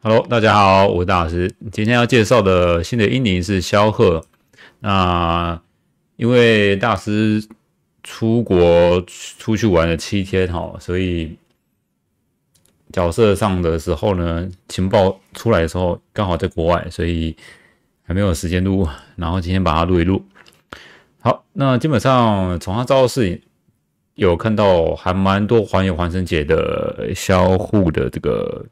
Hello，大家好，我是大师。今天要介绍的新的英灵是萧贺。那因为大师出国出去玩了七天哈，所以角色上的时候呢，情报出来的时候刚好在国外，所以还没有时间录。然后今天把它录一录。好，那基本上从他招式有看到，还蛮多还原环神姐的萧护的这个。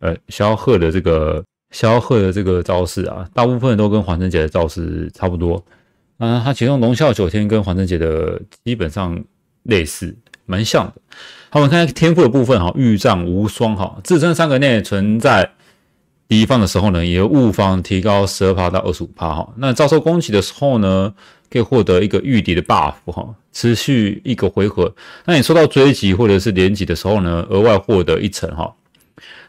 呃，萧鹤的这个萧鹤的这个招式啊，大部分都跟黄圣杰的招式差不多。那他其中龙啸九天跟黄圣杰的基本上类似，蛮像的。我们看天赋的部分哈，御仗无双哈，自身三个内存在敌方的时候呢，也物方提高十二帕到二十五帕哈。那遭受攻击的时候呢，可以获得一个御敌的 buff 哈，持续一个回合。那你受到追击或者是连击的时候呢，额外获得一层哈。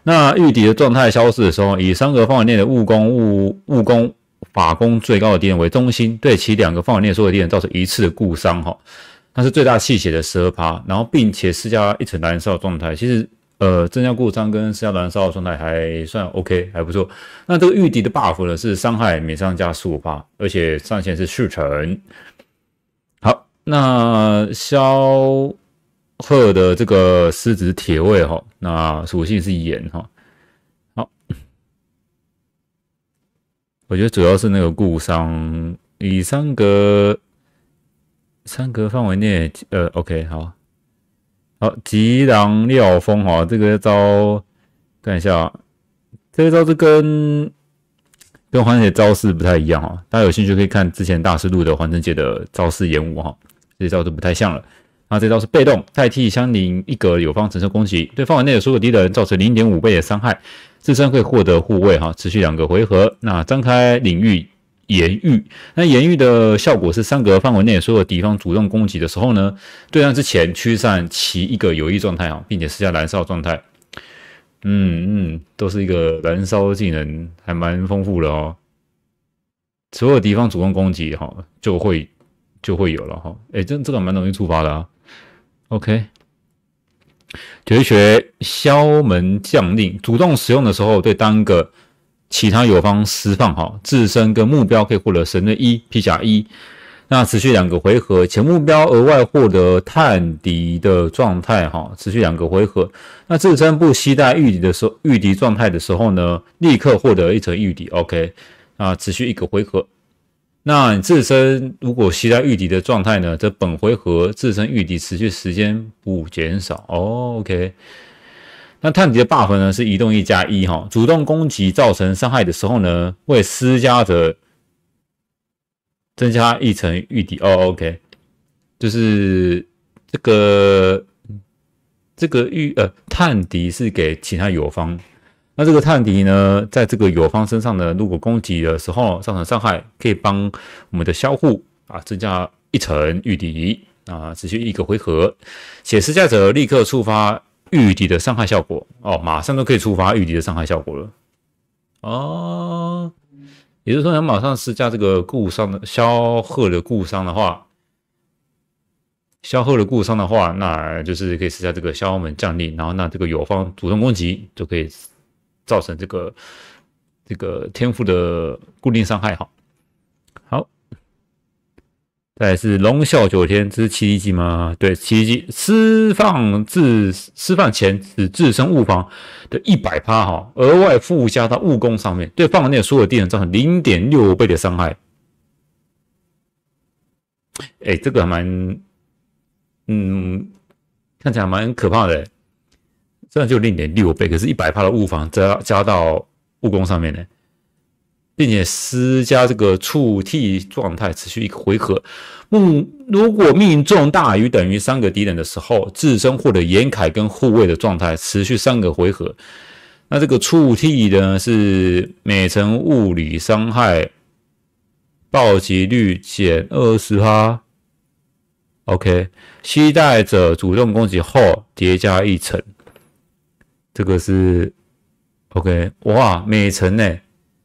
那御敌的状态消失的时候，以三个范围内的物攻、物误攻、法攻最高的敌人为中心，对其两个范围内的所有敌人造成一次的固伤哈，那是最大气血的十二趴，然后并且施加一层燃烧状态。其实呃，增加固伤跟施加燃烧的状态还算 OK，还不错。那这个御敌的 buff 呢，是伤害每伤加十五趴，而且上限是四成。好，那消。鹤的这个狮子铁卫哈，那属性是炎哈。好，我觉得主要是那个固伤，以三格三格范围内呃，OK，好，好极狼廖峰，风哈，这个招看一下，这个招是跟跟黄泉姐招式不太一样哈，大家有兴趣可以看之前大师录的黄泉杰的招式演武哈，这招就不太像了。那这招是被动，代替相邻一格友方承受攻击，对范围内的所有敌人造成0.5倍的伤害，自身可以获得护卫哈，持续两个回合。那张开领域炎域，那炎域的效果是三格范围内所有敌方主动攻击的时候呢，对战之前驱散其一个有益状态啊，并且施加燃烧状态。嗯嗯，都是一个燃烧技能，还蛮丰富的哦。所有敌方主动攻击哈，就会就会有了哈。哎，这这个蛮容易触发的啊。OK，绝学萧门将令主动使用的时候，对单个其他友方释放哈，自身跟目标可以获得神盾一、披甲一，那持续两个回合，且目标额外获得探敌的状态哈，持续两个回合。那自身不携带御敌的时候，御敌状态的时候呢，立刻获得一层御敌。OK，啊，持续一个回合。那你自身如果携带御敌的状态呢，这本回合自身御敌持续时间不减少。哦，OK。那探敌的 buff 呢是移动一加一哈，主动攻击造成伤害的时候呢，会施加的增加一层御敌。哦，OK，就是这个这个御呃探敌是给其他友方。那这个探敌呢，在这个友方身上呢，如果攻击的时候造成伤害，可以帮我们的肖护啊增加一层御敌啊，持续一个回合，且施加者立刻触发御敌的伤害效果哦，马上就可以触发御敌的伤害效果了哦。也就是说，你马上施加这个固伤的消赫的固伤的话，消赫的固伤的话，那就是可以施加这个耗门降力，然后那这个友方主动攻击就可以。造成这个这个天赋的固定伤害，哈。好。再是龙啸九天，这是七级吗？对，七级释放自释放前是自身物防的一百趴，哈，额外附加到物攻上面对范围所有敌人造成零点六倍的伤害。哎，这个蛮，嗯，看起来蛮可怕的。这样就零点六倍，可是一百帕的物防加加到物攻上面呢，并且施加这个触替状态持续一个回合。目如果命中大于等于三个敌人的时候，自身获得严凯跟护卫的状态持续三个回合。那这个触替呢是每层物理伤害暴击率减二十帕。OK，期待者主动攻击后叠加一层。这个是 OK 哇，每层呢？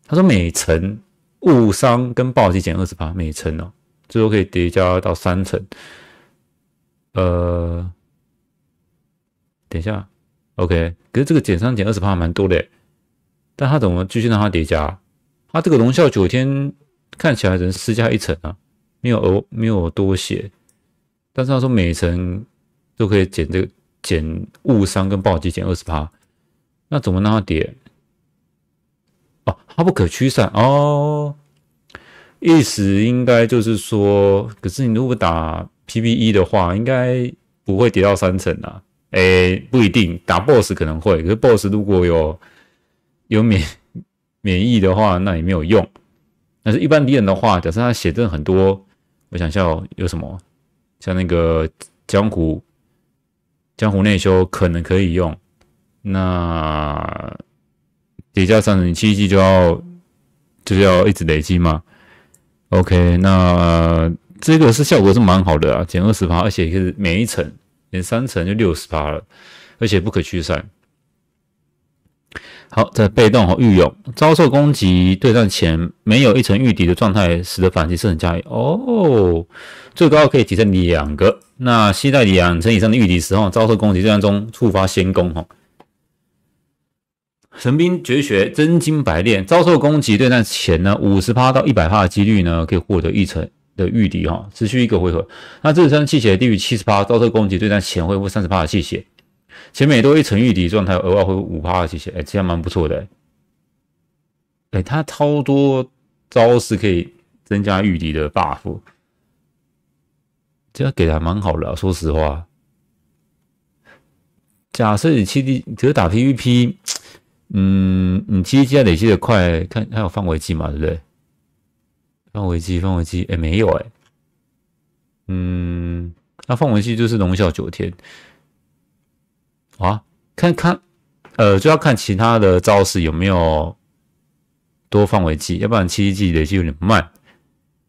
他说每层误伤跟暴击减二十八，每层哦，最多可以叠加到三层。呃，等一下，OK，可是这个减伤减二十八蛮多的，但他怎么继续让它叠加？他这个龙啸九天看起来能施加一层啊，没有额没有多血，但是他说每层都可以减这个减误伤跟暴击减二十八。那怎么让它跌？哦，它不可驱散哦，意思应该就是说，可是你如果打 p v e 的话，应该不会跌到三层呐。诶，不一定，打 BOSS 可能会，可是 BOSS 如果有有免免疫的话，那也没有用。但是一般敌人的话，假设他血真很多，我想一下有什么，像那个江湖江湖内修可能可以用。那叠加三你七级就要就是要一直累积嘛。OK，那这个是效果是蛮好的啊，减二十趴，而且是每一层连三层就六十趴了，而且不可驱散。好，在被动和御勇遭受攻击对战前没有一层御敌的状态使得反击是很加力哦，最高可以提升两个。那携带两层以上的御敌时候，遭受攻击对战中触发先攻哈。陈兵绝学，真金白练，遭受攻击对战前呢，五十趴到一百趴的几率呢，可以获得一层的御敌哈，持续一个回合。那自身气血低于七十趴，遭受攻击对战前恢复三十趴的气血，前面多一层御敌状态，额外恢复五趴的气血，哎，这样蛮不错的。哎，他超多招式可以增加御敌的 buff，这样给的还蛮好啊，说实话。假设你七 D，只是打 PVP。嗯，你七一季累积的快，看还有范围计嘛，对不对？范围计，范围计，哎，没有哎。嗯，那范围计就是龙啸九天啊，看看，呃，就要看其他的招式有没有多范围计，要不然七一季累积有点慢，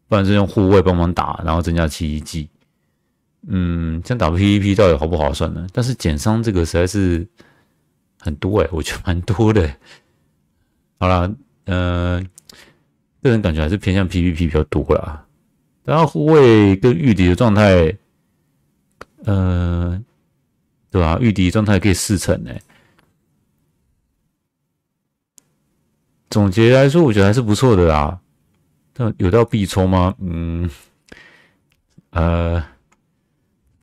不然就用护卫帮忙打，然后增加七一季。嗯，像打 PVP 到底划不划算呢？但是减伤这个实在是。很多哎，我觉得蛮多的。好了，嗯，个人感觉还是偏向 PVP 比较多啦。然后护卫跟御敌的状态，呃，对吧？御敌状态可以四成呢。总结来说，我觉得还是不错的啦。但有到必抽吗？嗯，呃，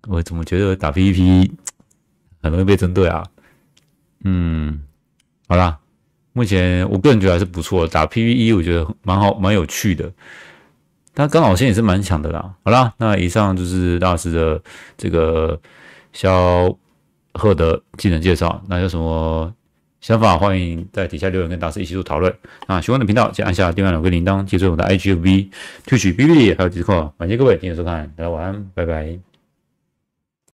我怎么觉得打 PVP 很容易被针对啊？嗯，好啦，目前我个人觉得还是不错，打 PVE 我觉得蛮好蛮有趣的，他刚好现在也是蛮强的啦。好啦，那以上就是大师的这个肖赫的技能介绍，那有什么想法欢迎在底下留言跟大师一起做讨论。啊，喜欢的频道请按下订阅两个铃铛，记住我们的 IGV、Twitch、BB 还有 Discord。感谢各位今天收看，大家晚安，拜拜。